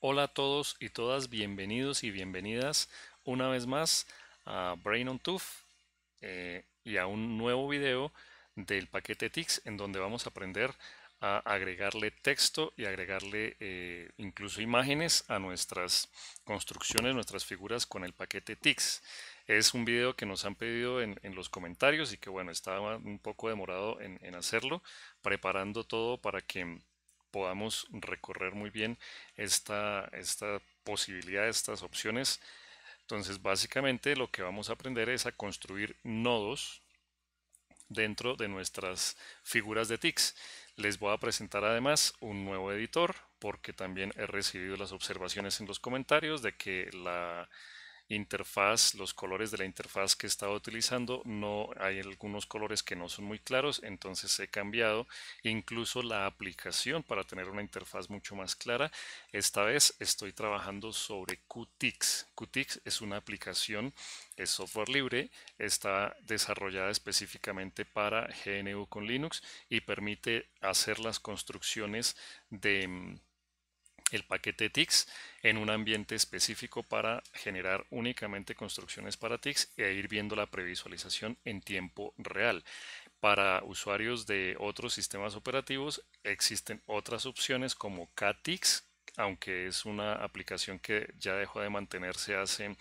Hola a todos y todas, bienvenidos y bienvenidas una vez más a Brain on Tooth eh, y a un nuevo video del paquete TICS en donde vamos a aprender a agregarle texto y agregarle eh, incluso imágenes a nuestras construcciones, nuestras figuras con el paquete TICS. Es un video que nos han pedido en, los comentarios y que bueno, estaba un poco demorado en hacerlo, preparando todo para que podamos recorrer muy bien esta, esta posibilidad, estas opciones. Entonces, básicamente lo que vamos a aprender es a construir nodos dentro de nuestras figuras de TICs. Les voy a presentar además un nuevo editor porque también he recibido las observaciones en los comentarios de que la, interfaz, los colores de la interfaz que he estado utilizando, no hay algunos colores que no son muy claros, entonces he cambiado incluso la aplicación para tener una interfaz mucho más clara. Esta vez estoy trabajando sobre Qtix. Qtix es una aplicación, es software libre, está desarrollada específicamente para GNU con Linux y permite hacer las construcciones de mm, el paquete TIX en un ambiente específico para generar únicamente construcciones para TIX e ir viendo la previsualización en tiempo real. Para usuarios de otros sistemas operativos existen otras opciones como CATIX, aunque es una aplicación que ya dejó de mantenerse hace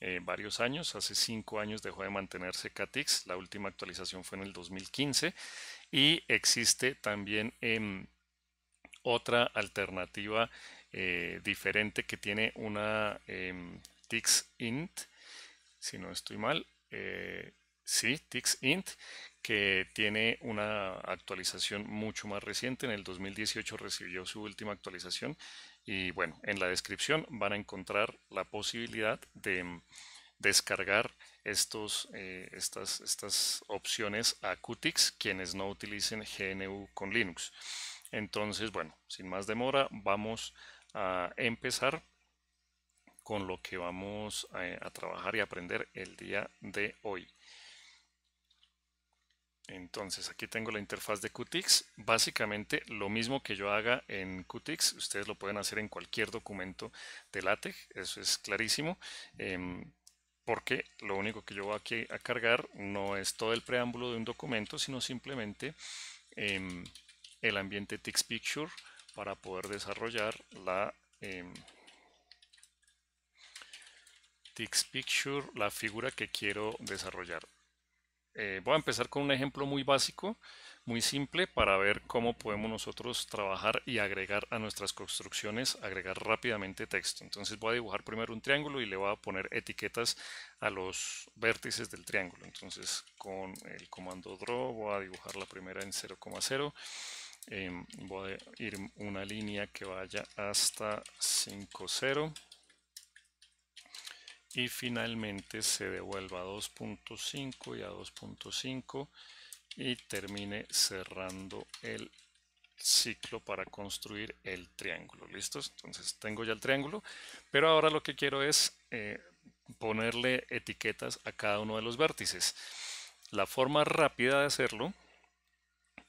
eh, varios años, hace cinco años dejó de mantenerse CATIX, la última actualización fue en el 2015 y existe también en em, otra alternativa eh, diferente que tiene una em, TixInt, si no estoy mal, eh, sí, TixInt, que tiene una actualización mucho más reciente. En el 2018 recibió su última actualización y bueno, en la descripción van a encontrar la posibilidad de em, descargar estos, eh, estas, estas opciones a Qtix quienes no utilicen GNU con Linux. Entonces, bueno, sin más demora, vamos a empezar con lo que vamos a, trabajar y aprender el día de hoy. Entonces aquí tengo la interfaz de Qtix. Básicamente lo mismo que yo haga en Qtix, ustedes lo pueden hacer en cualquier documento de LaTeX, eso es clarísimo, em, porque lo único que yo voy aquí a cargar no es todo el preámbulo de un documento, sino simplemente em, el ambiente picture para poder desarrollar la eh, la figura que quiero desarrollar. Eh, voy a empezar con un ejemplo muy básico, muy simple, para ver cómo podemos nosotros trabajar y agregar a nuestras construcciones, agregar rápidamente texto. Entonces voy a dibujar primero un triángulo y le voy a poner etiquetas a los vértices del triángulo. Entonces con el comando draw voy a dibujar la primera en 0,0 Em, voy a ir una línea que vaya hasta 50 y finalmente se devuelva a 2.5 y a 2.5 y termine cerrando el ciclo para construir el triángulo. ¿Listos? Entonces tengo ya el triángulo, pero ahora lo que quiero es eh, ponerle etiquetas a cada uno de los vértices. La forma rápida de hacerlo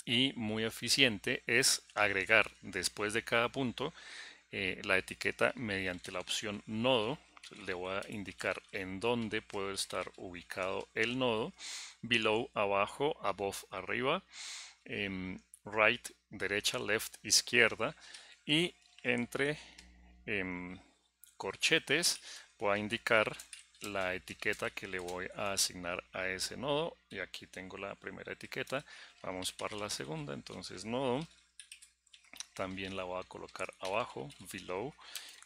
y muy eficiente es agregar después de cada punto eh, la etiqueta mediante la opción nodo. Le voy a indicar en dónde puede estar ubicado el nodo. Below, abajo, above, arriba. Em, right, derecha, left, izquierda. Y entre em, corchetes voy a indicar la etiqueta que le voy a asignar a ese nodo y aquí tengo la primera etiqueta vamos para la segunda entonces nodo también la voy a colocar abajo below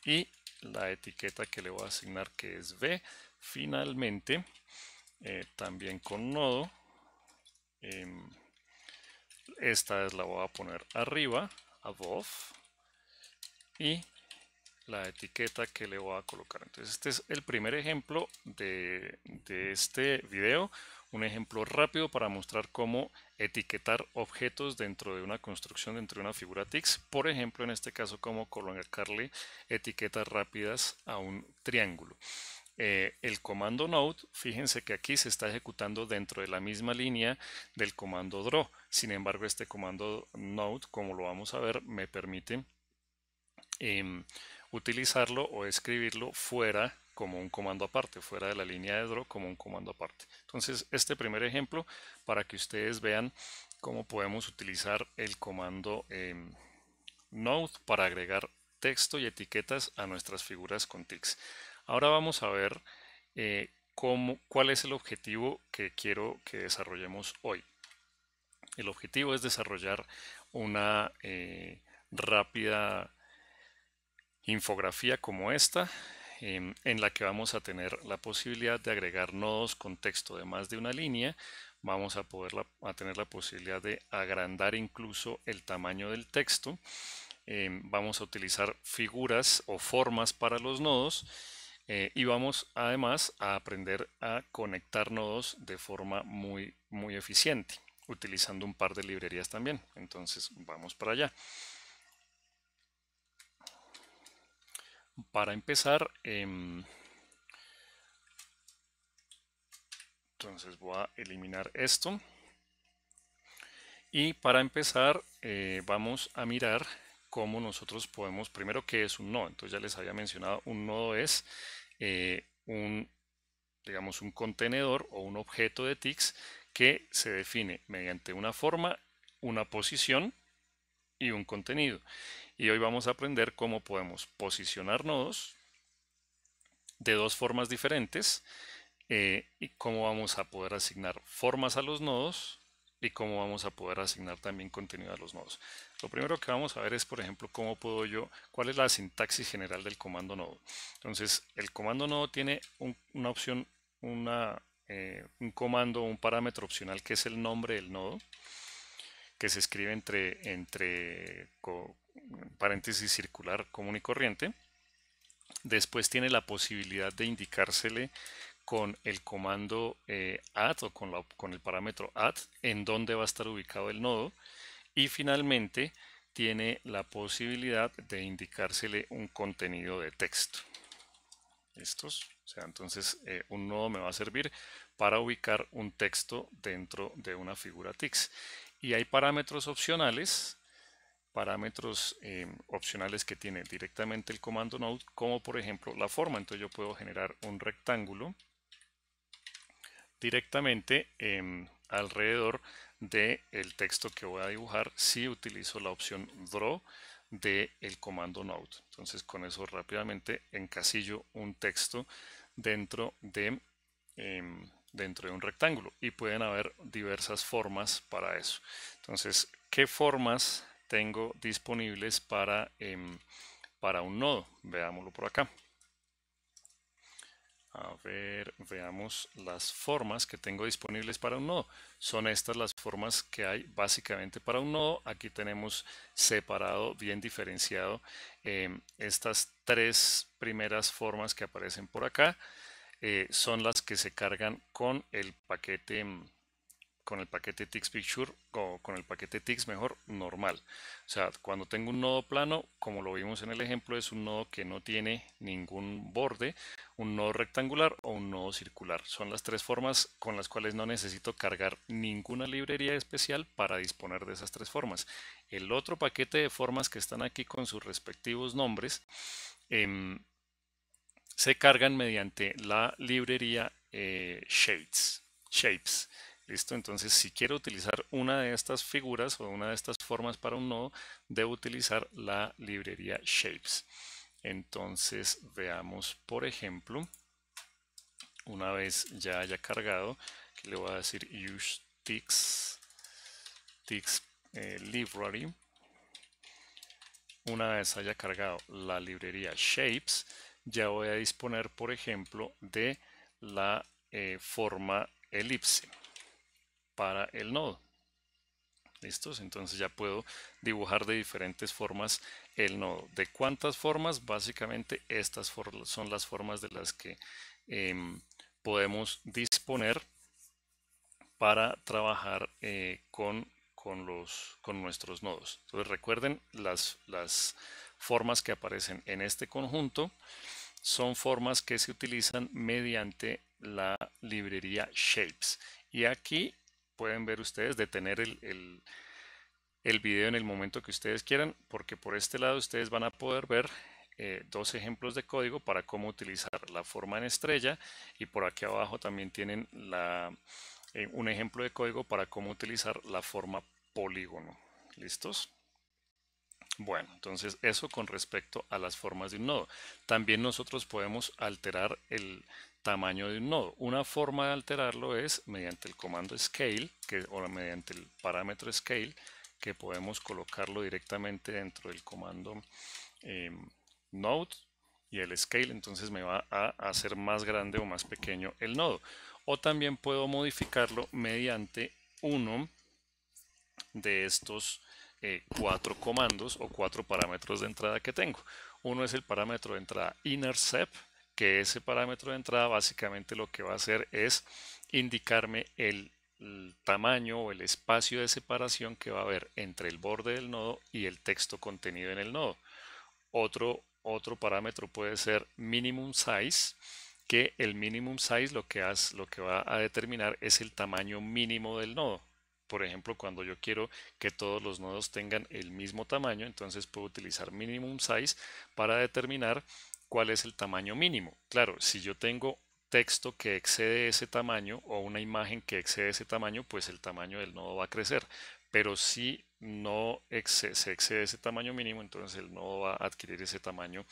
y la etiqueta que le voy a asignar que es B, finalmente eh, también con nodo em, esta es la voy a poner arriba above y la etiqueta que le voy a colocar. Entonces este es el primer ejemplo de, este video, un ejemplo rápido para mostrar cómo etiquetar objetos dentro de una construcción, dentro de una figura TIX. Por ejemplo, en este caso, cómo colocarle etiquetas rápidas a un triángulo. Eh, el comando node, fíjense que aquí se está ejecutando dentro de la misma línea del comando draw. Sin embargo, este comando node, como lo vamos a ver, me permite em, utilizarlo o escribirlo fuera como un comando aparte, fuera de la línea de draw como un comando aparte. Entonces, este primer ejemplo para que ustedes vean cómo podemos utilizar el comando em, node para agregar texto y etiquetas a nuestras figuras con tics. Ahora vamos a ver eh, cuál es el objetivo que quiero que desarrollemos hoy. El objetivo es desarrollar una eh, rápida infografía como esta, em, en, la que vamos a tener la posibilidad de agregar nodos con texto de más de una línea, vamos a poder tener la posibilidad de agrandar incluso el tamaño del texto, em, vamos a utilizar figuras o formas para los nodos eh, y vamos además a aprender a conectar nodos de forma muy, muy eficiente, utilizando un par de librerías también. Entonces vamos para allá. para empezar, em, entonces voy a eliminar esto. Y para empezar, eh, vamos a mirar cómo nosotros podemos, primero, qué es un nodo. Entonces ya les había mencionado, un nodo es eh, un, digamos, un contenedor o un objeto de TICS que se define mediante una forma, una posición y un contenido. Y hoy vamos a aprender cómo podemos posicionar nodos de dos formas diferentes eh, y cómo vamos a poder asignar formas a los nodos y cómo vamos a poder asignar también contenido a los nodos. Lo primero que vamos a ver es, por ejemplo, cómo puedo yo, cuál es la sintaxis general del comando nodo. Entonces, el comando nodo tiene una opción, una, eh, un comando, un parámetro opcional que es el nombre del nodo, que se escribe entre, entre paréntesis circular común y corriente. Después tiene la posibilidad de indicársele con el comando eh, at add o con, con el parámetro add en dónde va a estar ubicado el nodo. Y finalmente tiene la posibilidad de indicársele un contenido de texto. Estos, o sea, entonces eh, un nodo me va a servir para ubicar un texto dentro de una figura TIX. Y hay parámetros opcionales parámetros eh, opcionales que tiene directamente el comando node, como por ejemplo la forma. Entonces yo puedo generar un rectángulo directamente em, alrededor del el texto que voy a dibujar si utilizo la opción draw del el comando node. Entonces con eso rápidamente encasillo un texto dentro de, em, dentro de un rectángulo y pueden haber diversas formas para eso. Entonces, ¿qué formas tengo disponibles para, em, para un nodo. Veámoslo por acá. A ver, veamos las formas que tengo disponibles para un nodo. Son estas las formas que hay básicamente para un nodo. Aquí tenemos separado, bien diferenciado, em, estas tres primeras formas que aparecen por acá. Eh, son las que se cargan con el paquete em, con el paquete Tix Picture o con el paquete Tix mejor normal. O sea, cuando tengo un nodo plano, como lo vimos en el ejemplo, es un nodo que no tiene ningún borde, un nodo rectangular o un nodo circular. Son las tres formas con las cuales no necesito cargar ninguna librería especial para disponer de esas tres formas. El otro paquete de formas que están aquí con sus respectivos nombres em, se cargan mediante la librería Shades. Eh, Shapes. ¿Listo? Entonces, si quiero utilizar una de estas figuras o una de estas formas para un nodo, debo utilizar la librería Shapes. Entonces, veamos, por ejemplo, una vez ya haya cargado, que le voy a decir use ticks, eh, library. Una vez haya cargado la librería Shapes, ya voy a disponer, por ejemplo, de la eh, forma elipse para el nodo. ¿Listos? Entonces ya puedo dibujar de diferentes formas el nodo. ¿De cuántas formas? Básicamente estas son las formas de las que em, podemos disponer para trabajar eh, con, con, los, con nuestros nodos. Entonces recuerden las, las formas que aparecen en este conjunto son formas que se utilizan mediante la librería Shapes. Y aquí pueden ver ustedes, detener el, video en el momento que ustedes quieran, porque por este lado ustedes van a poder ver eh, dos ejemplos de código para cómo utilizar la forma en estrella y por aquí abajo también tienen la, eh, un ejemplo de código para cómo utilizar la forma polígono. ¿Listos? Bueno, entonces eso con respecto a las formas de un nodo. También nosotros podemos alterar el tamaño de un nodo. Una forma de alterarlo es mediante el comando scale que, o mediante el parámetro scale que podemos colocarlo directamente dentro del comando em, node y el scale entonces me va a hacer más grande o más pequeño el nodo. O también puedo modificarlo mediante uno de estos eh, cuatro comandos o cuatro parámetros de entrada que tengo. Uno es el parámetro de entrada intercept que ese parámetro de entrada básicamente lo que va a hacer es indicarme el, tamaño o el espacio de separación que va a haber entre el borde del nodo y el texto contenido en el nodo. Otro, otro parámetro puede ser minimum size, que el minimum size lo que, lo que va a determinar es el tamaño mínimo del nodo. Por ejemplo, cuando yo quiero que todos los nodos tengan el mismo tamaño, entonces puedo utilizar minimum size para determinar cuál es el tamaño mínimo. Claro, si yo tengo texto que excede ese tamaño o una imagen que excede ese tamaño, pues el tamaño del nodo va a crecer. Pero si no excede, se excede ese tamaño mínimo, entonces el nodo va a adquirir ese tamaño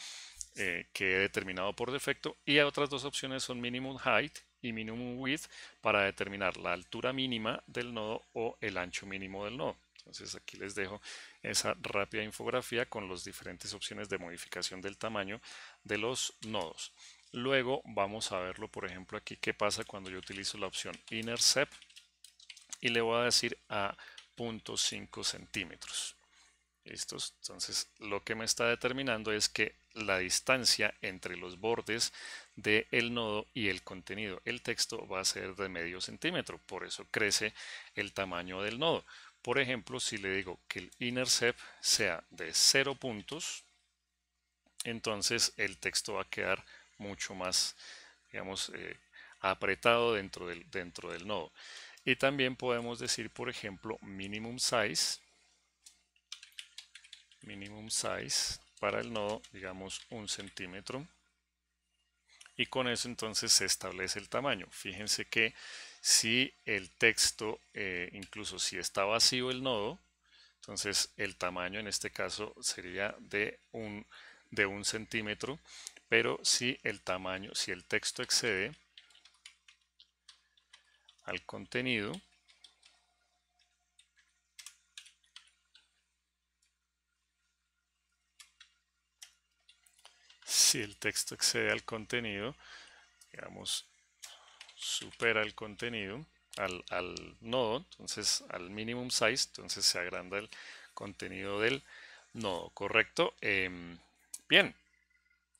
eh, que he determinado por defecto. Y otras dos opciones son minimum height y minimum width para determinar la altura mínima del nodo o el ancho mínimo del nodo. Entonces aquí les dejo esa rápida infografía con las diferentes opciones de modificación del tamaño de los nodos. Luego vamos a verlo, por ejemplo, aquí qué pasa cuando yo utilizo la opción intercept y le voy a decir a 0.5 centímetros. ¿Listos? Entonces, lo que me está determinando es que la distancia entre los bordes del nodo y el contenido, el texto, va a ser de medio centímetro. Por eso crece el tamaño del nodo. Por ejemplo, si le digo que el intercept sea de 0 puntos, entonces el texto va a quedar mucho más, digamos, eh, apretado dentro del, dentro del nodo. Y también podemos decir, por ejemplo, minimum size, minimum size para el nodo, digamos, un centímetro. Y con eso entonces se establece el tamaño. Fíjense que si el texto, eh, incluso si está vacío el nodo, entonces el tamaño en este caso sería de un, de un centímetro, pero si el tamaño, si el texto excede al contenido, si el texto excede al contenido, digamos, supera el contenido al, nodo, entonces al minimum size, entonces se agranda el contenido del nodo, ¿correcto? Em, bien,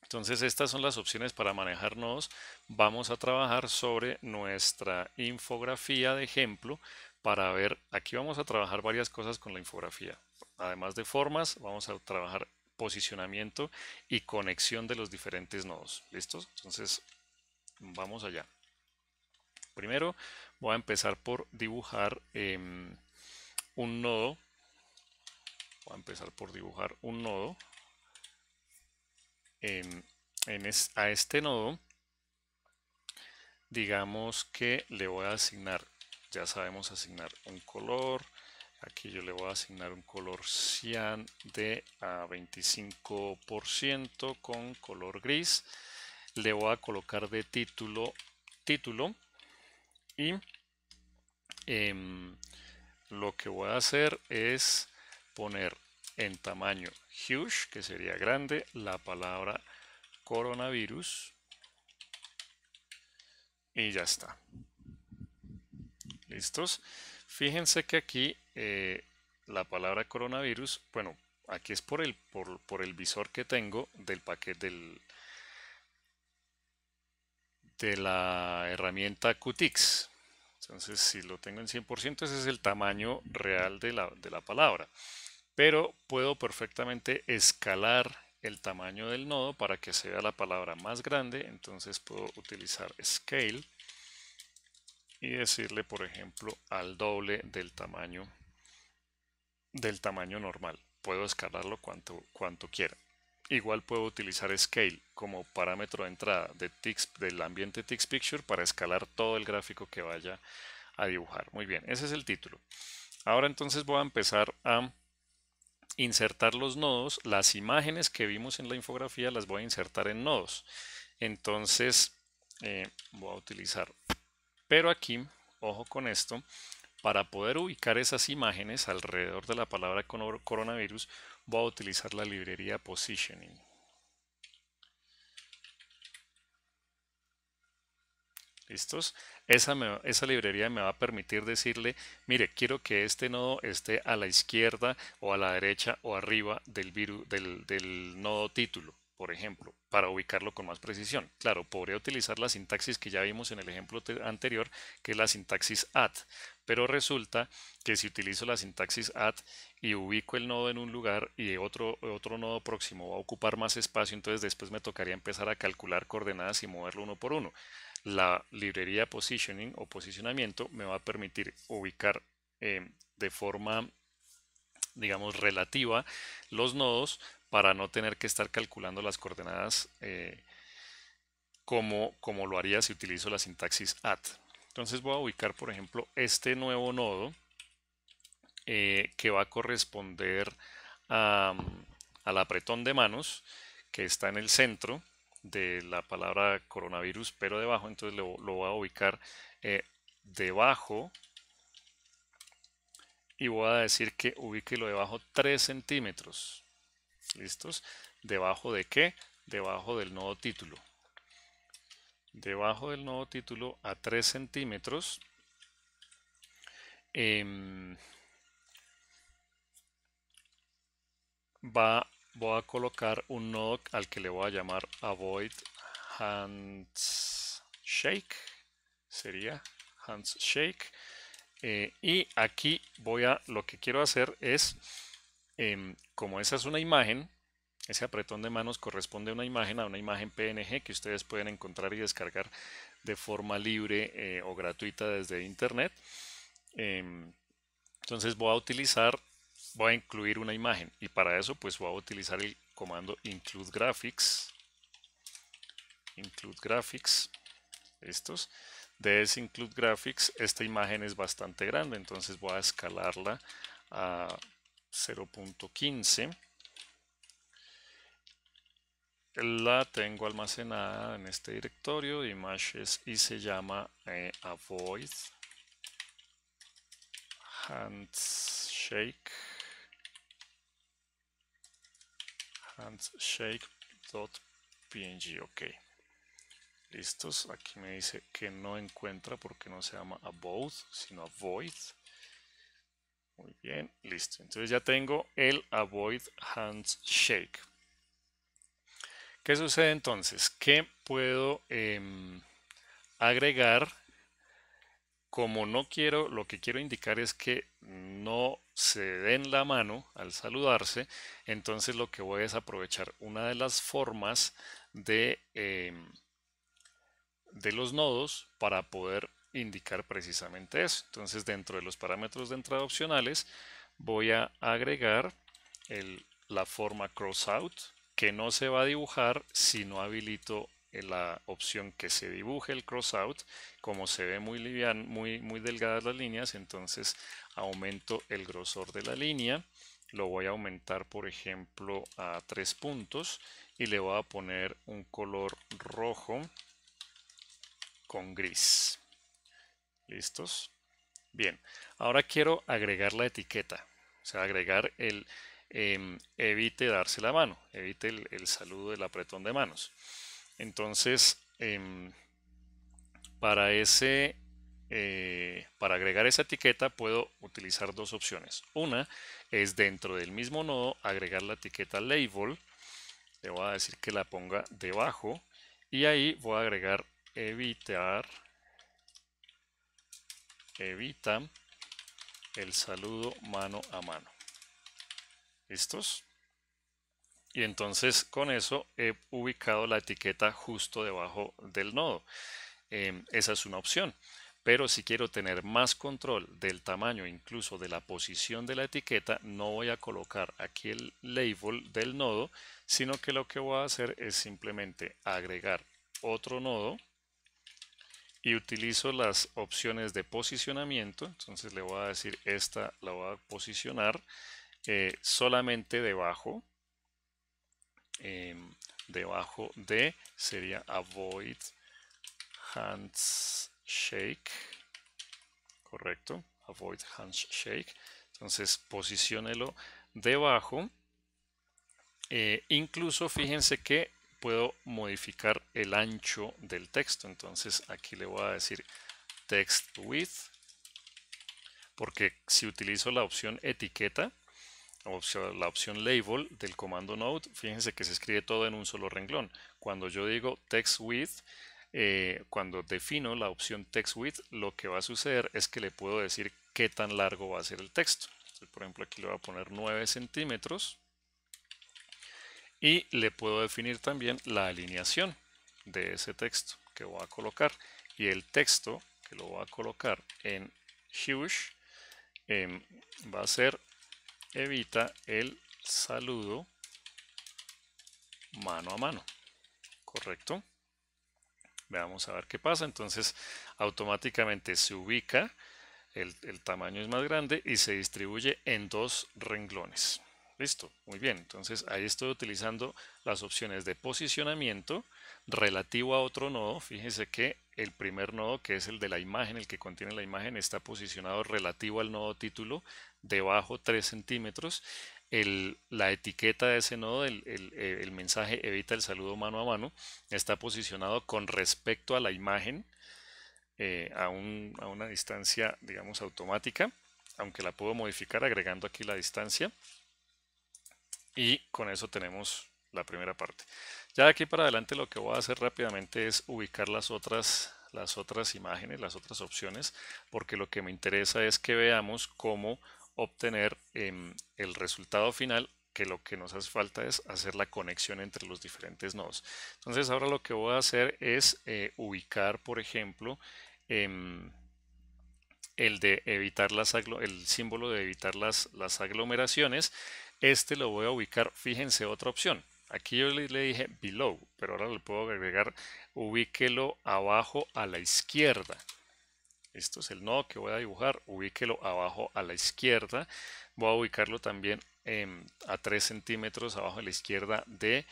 entonces estas son las opciones para manejar nodos. Vamos a trabajar sobre nuestra infografía de ejemplo para ver, aquí vamos a trabajar varias cosas con la infografía. Además de formas, vamos a trabajar posicionamiento y conexión de los diferentes nodos. ¿Listos? Entonces, vamos allá. Primero voy a empezar por dibujar em, un nodo. Voy a empezar por dibujar un nodo. Em, en, a este nodo, digamos que le voy a asignar, ya sabemos asignar un color. Aquí yo le voy a asignar un color cian de 25% con color gris. Le voy a colocar de título título y em, lo que voy a hacer es poner en tamaño huge, que sería grande, la palabra coronavirus y ya está. ¿Listos? Fíjense que aquí eh, la palabra coronavirus, bueno, aquí es por el, por, el visor que tengo del paquete del, de la herramienta Qtix. Entonces, si lo tengo en 100%, ese es el tamaño real de la, de la palabra. Pero puedo perfectamente escalar el tamaño del nodo para que sea la palabra más grande. Entonces puedo utilizar scale y decirle, por ejemplo, al doble del tamaño del tamaño normal. Puedo escalarlo cuanto, cuanto quiera. Igual puedo utilizar Scale como parámetro de entrada de del ambiente TixPicture Picture para escalar todo el gráfico que vaya a dibujar. Muy bien, ese es el título. Ahora entonces voy a empezar a insertar los nodos. Las imágenes que vimos en la infografía las voy a insertar en nodos. Entonces eh, voy a utilizar. Pero aquí, ojo con esto, para poder ubicar esas imágenes alrededor de la palabra coronavirus, voy a utilizar la librería Positioning. ¿Listos? Esa, librería me va a permitir decirle, mire, quiero que este nodo esté a la izquierda o a la derecha o arriba del, del nodo título por ejemplo, para ubicarlo con más precisión. Claro, podría utilizar la sintaxis que ya vimos en el ejemplo anterior, que es la sintaxis at, pero resulta que si utilizo la sintaxis at y ubico el nodo en un lugar y otro, otro nodo próximo va a ocupar más espacio, entonces después me tocaría empezar a calcular coordenadas y moverlo uno por uno. La librería positioning o posicionamiento me va a permitir ubicar eh, de forma digamos relativa los nodos para no tener que estar calculando las coordenadas eh, como, como lo haría si utilizo la sintaxis at. Entonces voy a ubicar, por ejemplo, este nuevo nodo eh, que va a corresponder al apretón de manos que está en el centro de la palabra coronavirus, pero debajo, entonces lo, lo voy a ubicar eh, debajo y voy a decir que ubique lo debajo 3 centímetros. ¿Listos? ¿Debajo de qué? Debajo del nodo título. Debajo del nodo título a 3 centímetros. Em, va, voy a colocar un nodo al que le voy a llamar avoid handshake. Sería handshake. Shake. Eh, y aquí voy a, lo que quiero hacer es Em, como esa es una imagen, ese apretón de manos corresponde a una imagen, a una imagen PNG que ustedes pueden encontrar y descargar de forma libre eh, o gratuita desde internet. Em, entonces voy a utilizar, voy a incluir una imagen y para eso pues voy a utilizar el comando include graphics, include graphics, estos. De ese include graphics, esta imagen es bastante grande, entonces voy a escalarla a 0.15 la tengo almacenada en este directorio de images y se llama a eh, avoid handshake handshake.png ok listos aquí me dice que no encuentra porque no se llama avoid sino avoid muy bien, listo. Entonces ya tengo el avoid handshake. ¿Qué sucede entonces? ¿Qué puedo em, agregar, como no quiero, lo que quiero indicar es que no se den la mano al saludarse, entonces lo que voy es aprovechar una de las formas de, em, de los nodos para poder indicar precisamente eso. Entonces dentro de los parámetros de entrada opcionales voy a agregar la forma crossout que no se va a dibujar si no habilito la opción que se dibuje el crossout como se ve muy livian, muy, muy delgadas las líneas entonces aumento el grosor de la línea lo voy a aumentar por ejemplo a tres puntos y le voy a poner un color rojo con gris ¿Listos? Bien, ahora quiero agregar la etiqueta, o sea, agregar el em, evite darse la mano, evite el, saludo del apretón de manos. Entonces, em, para ese eh, para agregar esa etiqueta puedo utilizar dos opciones. Una es dentro del mismo nodo agregar la etiqueta label. Le voy a decir que la ponga debajo y ahí voy a agregar evitar evita el saludo mano a mano. ¿Listos? Y entonces con eso he ubicado la etiqueta justo debajo del nodo. Em, esa es una opción. Pero si quiero tener más control del tamaño, incluso de la posición de la etiqueta, no voy a colocar aquí el label del nodo, sino que lo que voy a hacer es simplemente agregar otro nodo y utilizo las opciones de posicionamiento, entonces le voy a decir esta la voy a posicionar eh, solamente debajo, em, debajo de sería avoid handshake, correcto, avoid handshake, entonces posicionelo debajo, eh, incluso fíjense que puedo modificar el ancho del texto. Entonces aquí le voy a decir text width, porque si utilizo la opción etiqueta, o la opción label del comando node, fíjense que se escribe todo en un solo renglón. Cuando yo digo text width, eh, cuando defino la opción text width, lo que va a suceder es que le puedo decir qué tan largo va a ser el texto. por ejemplo, aquí le voy a poner 9 centímetros y le puedo definir también la alineación de ese texto que voy a colocar y el texto que lo voy a colocar en huge em, va a ser evita el saludo mano a mano correcto veamos a ver qué pasa entonces automáticamente se ubica el, el tamaño es más grande y se distribuye en dos renglones Listo, muy bien. Entonces ahí estoy utilizando las opciones de posicionamiento relativo a otro nodo. Fíjense que el primer nodo, que es el de la imagen, el que contiene la imagen, está posicionado relativo al nodo título, debajo 3 centímetros. la etiqueta de ese nodo, eh, el, mensaje evita el saludo mano a mano, está posicionado con respecto a la imagen eh, a, a una distancia, digamos, automática, aunque la puedo modificar agregando aquí la distancia. Y con eso tenemos la primera parte. Ya de aquí para adelante lo que voy a hacer rápidamente es ubicar las otras, las otras imágenes, las otras opciones, porque lo que me interesa es que veamos cómo obtener em, el resultado final que lo que nos hace falta es hacer la conexión entre los diferentes nodos. Entonces ahora lo que voy a hacer es eh, ubicar, por ejemplo, em, el de evitar las el símbolo de evitar las, las aglomeraciones este lo voy a ubicar, fíjense, otra opción. Aquí yo le, dije below, pero ahora le puedo agregar ubíquelo abajo a la izquierda. Esto es el nodo que voy a dibujar, ubíquelo abajo a la izquierda. Voy a ubicarlo también em, a 3 centímetros abajo a la izquierda de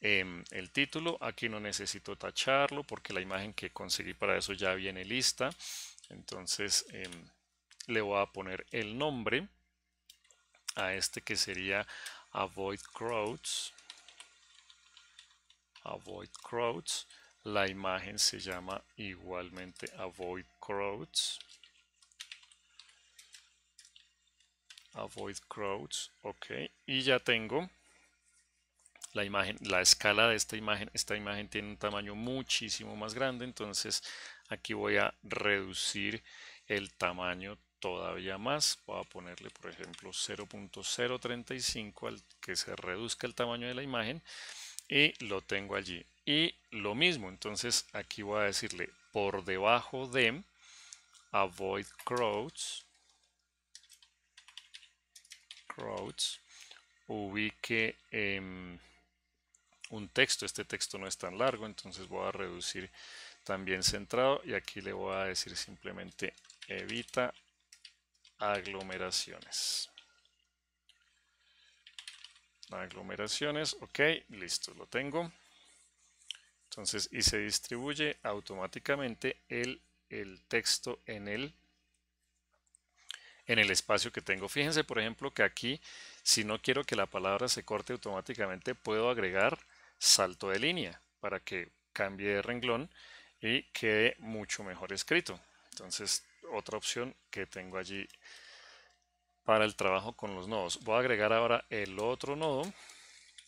em, el título. Aquí no necesito tacharlo porque la imagen que conseguí para eso ya viene lista. Entonces em, le voy a poner el nombre a este que sería avoid crowds avoid crowds la imagen se llama igualmente avoid crowds avoid crowds ok y ya tengo la imagen la escala de esta imagen esta imagen tiene un tamaño muchísimo más grande entonces aquí voy a reducir el tamaño todavía más. Voy a ponerle, por ejemplo, 0.035 al que se reduzca el tamaño de la imagen y lo tengo allí. Y lo mismo, entonces aquí voy a decirle por debajo de avoid crowds, crowds ubique em, un texto. Este texto no es tan largo, entonces voy a reducir también centrado y aquí le voy a decir simplemente evita aglomeraciones. Aglomeraciones, ok, listo, lo tengo. Entonces, y se distribuye automáticamente el, el texto en el, en el espacio que tengo. Fíjense, por ejemplo, que aquí, si no quiero que la palabra se corte automáticamente, puedo agregar salto de línea para que cambie de renglón y quede mucho mejor escrito. Entonces, otra opción que tengo allí para el trabajo con los nodos. Voy a agregar ahora el otro nodo,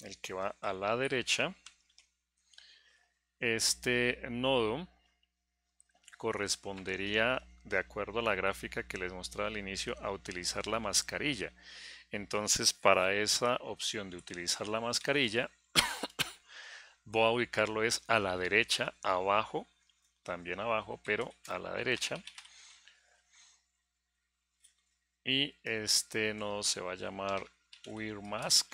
el que va a la derecha. Este nodo correspondería, de acuerdo a la gráfica que les mostraba al inicio, a utilizar la mascarilla. Entonces, para esa opción de utilizar la mascarilla, voy a ubicarlo es a la derecha, abajo, también abajo, pero a la derecha y este no se va a llamar wear Mask.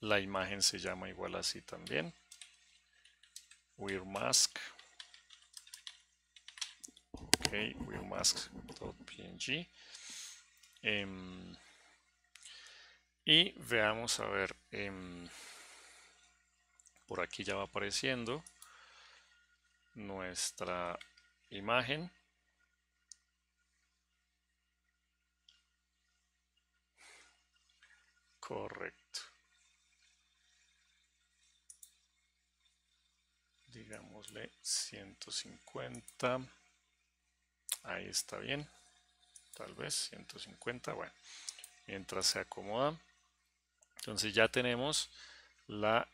La imagen se llama igual así también. wear Mask. Ok, WeirMask.png. Em, y veamos a ver. Em, por aquí ya va apareciendo nuestra imagen. Correcto. Digámosle 150. Ahí está bien. Tal vez 150. Bueno, mientras se acomoda. Entonces ya tenemos la,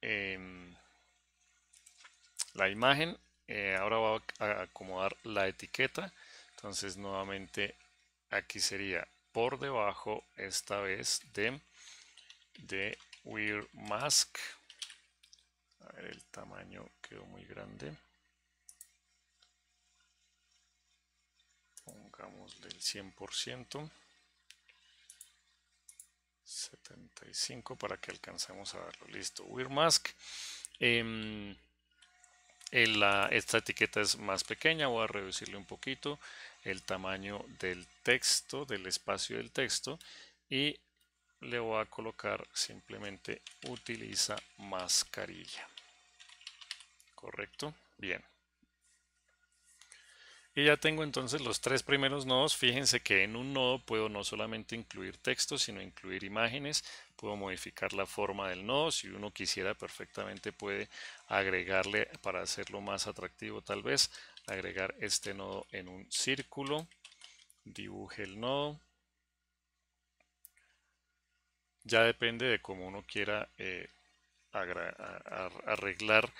em, la imagen. Eh, ahora va a acomodar la etiqueta. Entonces nuevamente aquí sería por debajo esta vez de, de Weir Mask. A ver, el tamaño quedó muy grande. Pongámosle el 100%. 75 para que alcancemos a verlo. Listo. Weir Mask. Em, esta etiqueta es más pequeña, voy a reducirle un poquito el tamaño del texto, del espacio del texto y le voy a colocar simplemente utiliza mascarilla. ¿Correcto? Bien. Y ya tengo entonces los tres primeros nodos. Fíjense que en un nodo puedo no solamente incluir texto, sino incluir imágenes. Puedo modificar la forma del nodo. Si uno quisiera perfectamente puede agregarle, para hacerlo más atractivo tal vez, agregar este nodo en un círculo, dibuje el nodo. Ya depende de cómo uno quiera eh, arreglar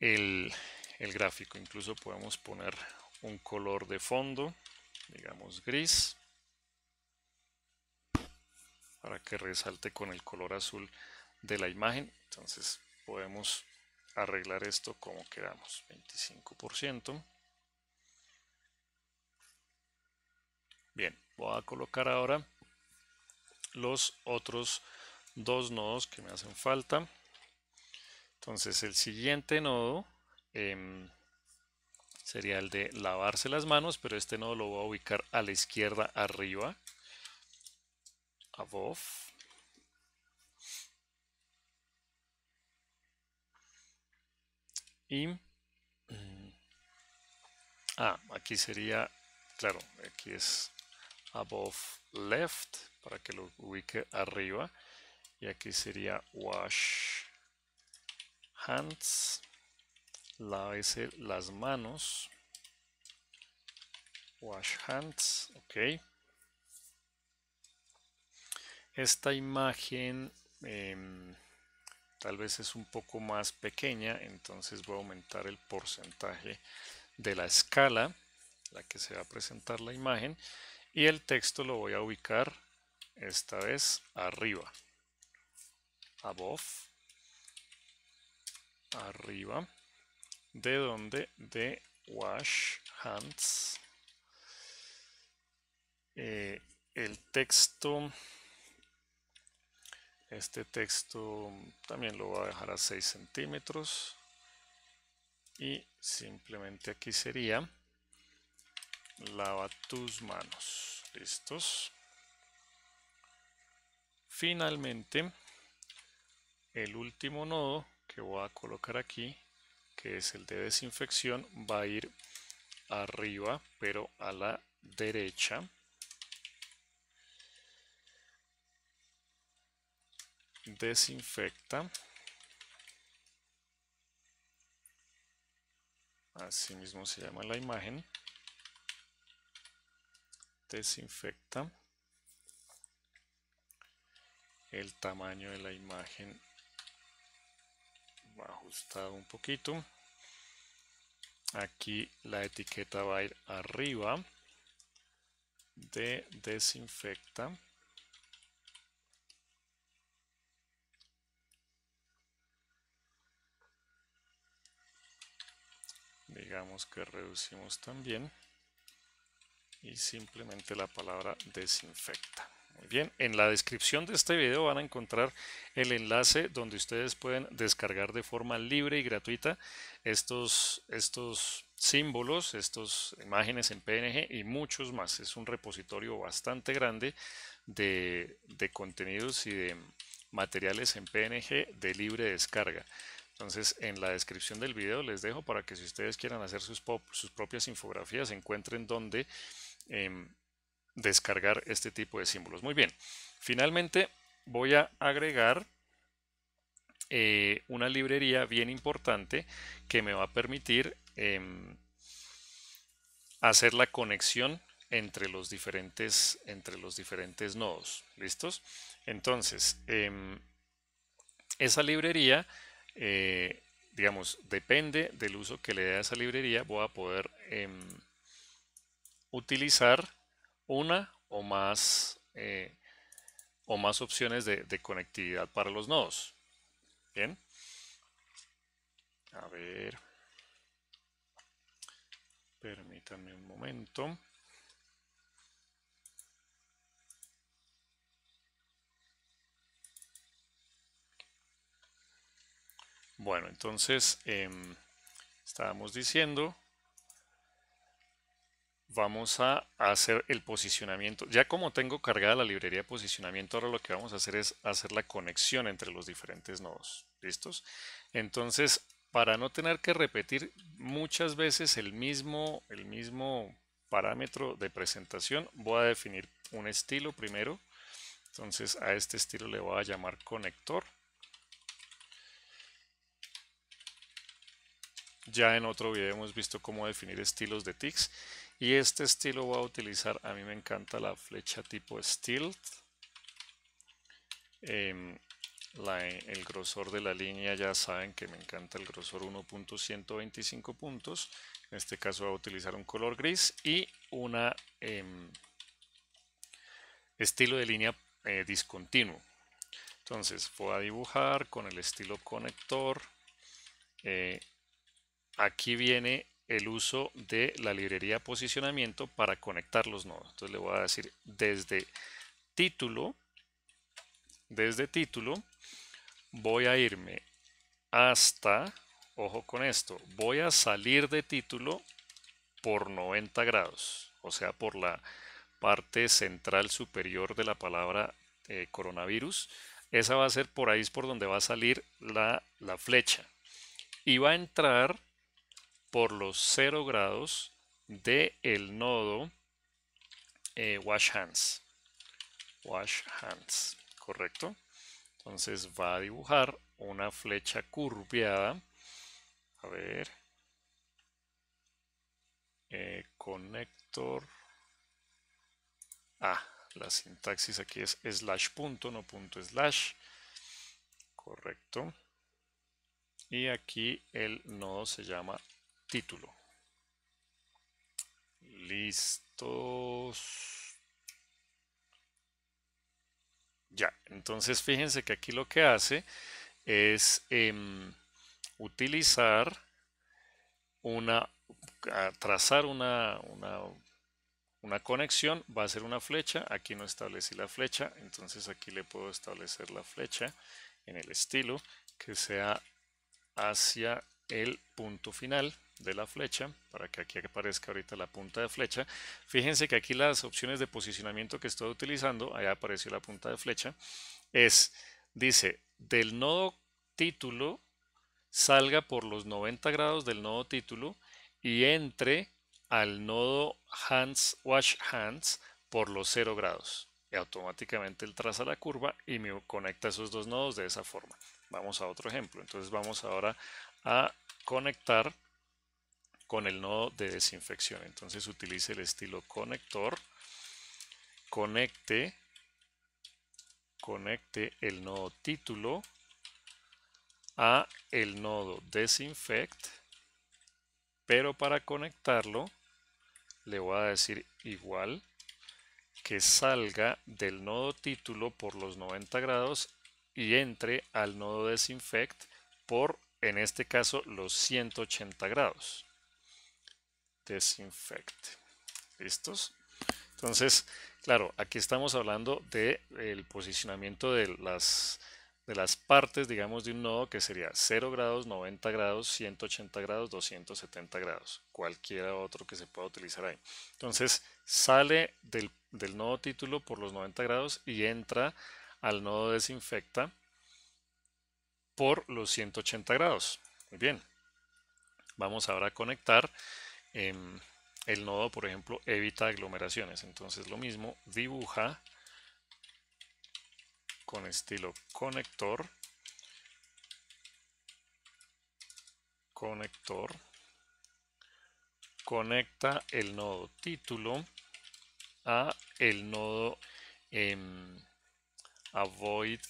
el, el gráfico. Incluso podemos poner un color de fondo, digamos gris, para que resalte con el color azul de la imagen. Entonces podemos arreglar esto como queramos. 25%. Bien, voy a colocar ahora los otros dos nodos que me hacen falta. Entonces el siguiente nodo em, sería el de lavarse las manos, pero este nodo lo voy a ubicar a la izquierda arriba. Above. Y... Mm, ah, aquí sería, claro, aquí es above left para que lo ubique arriba. Y aquí sería wash hands, lávese las manos, wash hands, ok. Esta imagen... Eh, tal vez es un poco más pequeña, entonces voy a aumentar el porcentaje de la escala, la que se va a presentar la imagen, y el texto lo voy a ubicar esta vez arriba, above, arriba, de donde de wash hands, eh, el texto este texto también lo voy a dejar a 6 centímetros. Y simplemente aquí sería, lava tus manos. Listos. Finalmente, el último nodo que voy a colocar aquí, que es el de desinfección, va a ir arriba, pero a la derecha. desinfecta. Así mismo se llama la imagen. Desinfecta. El tamaño de la imagen va ajustado un poquito. Aquí la etiqueta va a ir arriba de desinfecta. digamos que reducimos también y simplemente la palabra desinfecta. Muy bien, en la descripción de este video van a encontrar el enlace donde ustedes pueden descargar de forma libre y gratuita estos, símbolos, estas imágenes en PNG y muchos más. Es un repositorio bastante grande de, de contenidos y de materiales en PNG de libre descarga. Entonces en la descripción del video les dejo para que si ustedes quieran hacer sus, propias infografías encuentren dónde em, descargar este tipo de símbolos. Muy bien, finalmente voy a agregar eh, una librería bien importante que me va a permitir em, hacer la conexión entre los diferentes nodos listos entonces em, esa librería eh, digamos, depende del uso que le dé a esa librería, voy a poder em, utilizar una o más, eh, o más opciones de, de, conectividad para los nodos. Bien. A ver. Permítanme un momento. Bueno, entonces em, estábamos diciendo, vamos a hacer el posicionamiento. Ya como tengo cargada la librería de posicionamiento, ahora lo que vamos a hacer es hacer la conexión entre los diferentes nodos. ¿Listos? Entonces, para no tener que repetir muchas veces el mismo, el mismo parámetro de presentación, voy a definir un estilo primero. Entonces a este estilo le voy a llamar conector. Ya en otro video hemos visto cómo definir estilos de tics y este estilo voy a utilizar, a mí me encanta la flecha tipo stilt. Em, el grosor de la línea ya saben que me encanta el grosor 1.125 puntos. En este caso voy a utilizar un color gris y una em, estilo de línea eh, discontinuo. Entonces voy a dibujar con el estilo conector. Eh, aquí viene el uso de la librería posicionamiento para conectar los nodos. Entonces le voy a decir desde título, desde título, voy a irme hasta, ojo con esto, voy a salir de título por 90 grados, o sea, por la parte central superior de la palabra eh, coronavirus. Esa va a ser por ahí es por donde va a salir la, la flecha. Y va a entrar por los 0 grados del el nodo eh, wash hands. Wash hands, ¿correcto? Entonces va a dibujar una flecha curviada, A ver. Eh, conector. Ah, la sintaxis aquí es slash punto, no punto slash. Correcto. Y aquí el nodo se llama título. Listos. Ya, entonces fíjense que aquí lo que hace es em, utilizar una, trazar una, una, una conexión, va a ser una flecha, aquí no establecí la flecha, entonces aquí le puedo establecer la flecha en el estilo que sea hacia el punto final de la flecha, para que aquí aparezca ahorita la punta de flecha. Fíjense que aquí las opciones de posicionamiento que estoy utilizando, allá apareció la punta de flecha, es, dice, del nodo título salga por los 90 grados del nodo título y entre al nodo hands wash hands por los 0 grados. Y automáticamente él traza la curva y me conecta esos dos nodos de esa forma. Vamos a otro ejemplo. Entonces vamos ahora a conectar con el nodo de desinfección. Entonces utilice el estilo conector, conecte, conecte el nodo título a el nodo desinfect, pero para conectarlo le voy a decir igual que salga del nodo título por los 90 grados y entre al nodo desinfect por, en este caso, los 180 grados desinfecte. ¿Listos? Entonces, claro, aquí estamos hablando del posicionamiento de las, de las partes, digamos, de un nodo que sería 0 grados, 90 grados, 180 grados, 270 grados, cualquiera otro que se pueda utilizar ahí. Entonces, sale del, del nodo título por los 90 grados y entra al nodo desinfecta por los 180 grados. Muy bien. Vamos ahora a conectar Em, el nodo, por ejemplo, evita aglomeraciones. Entonces lo mismo, dibuja con estilo conector, conector, conecta el nodo título a el nodo em, avoid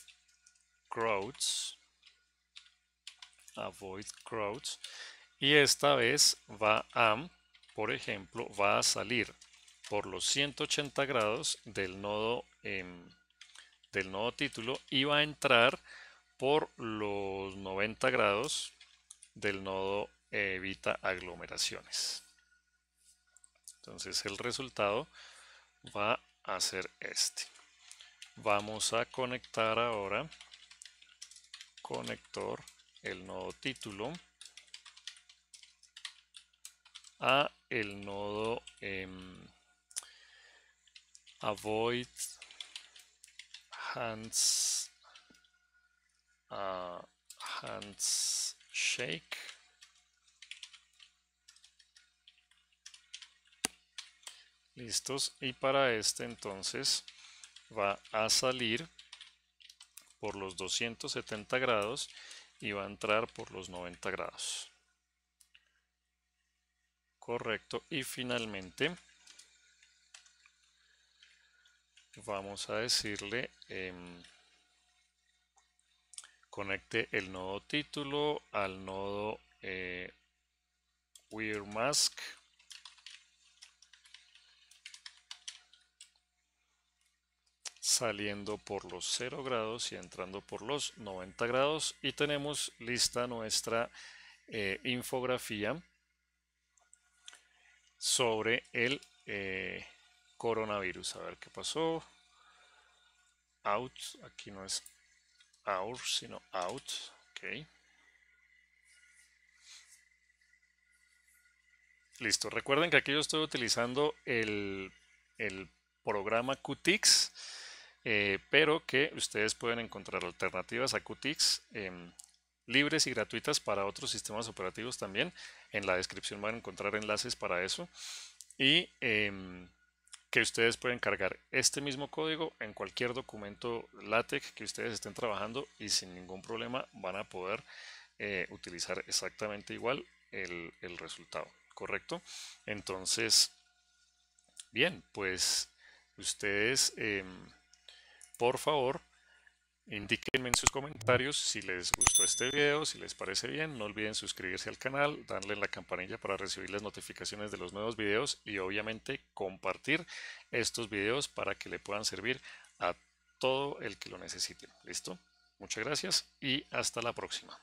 crowds, avoid crowds y esta vez va a, por ejemplo, va a salir por los 180 grados del nodo, em, del nodo título y va a entrar por los 90 grados del nodo eh, evita aglomeraciones. Entonces el resultado va a ser este. Vamos a conectar ahora conector el nodo título a el nodo em, avoid hands ah, hands shake listos y para este entonces va a salir por los 270 grados y va a entrar por los 90 grados Correcto. Y finalmente vamos a decirle em, conecte el nodo título al nodo eh, mask saliendo por los 0 grados y entrando por los 90 grados y tenemos lista nuestra eh, infografía sobre el eh, coronavirus. A ver qué pasó. Out, aquí no es out, sino out. Ok. Listo. Recuerden que aquí yo estoy utilizando el, programa Qtix, eh, pero que ustedes pueden encontrar alternativas a Qtix. en libres y gratuitas para otros sistemas operativos también. En la descripción van a encontrar enlaces para eso. Y em, que ustedes pueden cargar este mismo código en cualquier documento LaTeX que ustedes estén trabajando y sin ningún problema van a poder eh, utilizar exactamente igual el, resultado, ¿correcto? Entonces, bien, pues ustedes, em, por favor, Indíquenme en sus comentarios si les gustó este video, si les parece bien. No olviden suscribirse al canal, darle la campanilla para recibir las notificaciones de los nuevos videos y obviamente compartir estos videos para que le puedan servir a todo el que lo necesite. ¿Listo? Muchas gracias y hasta la próxima.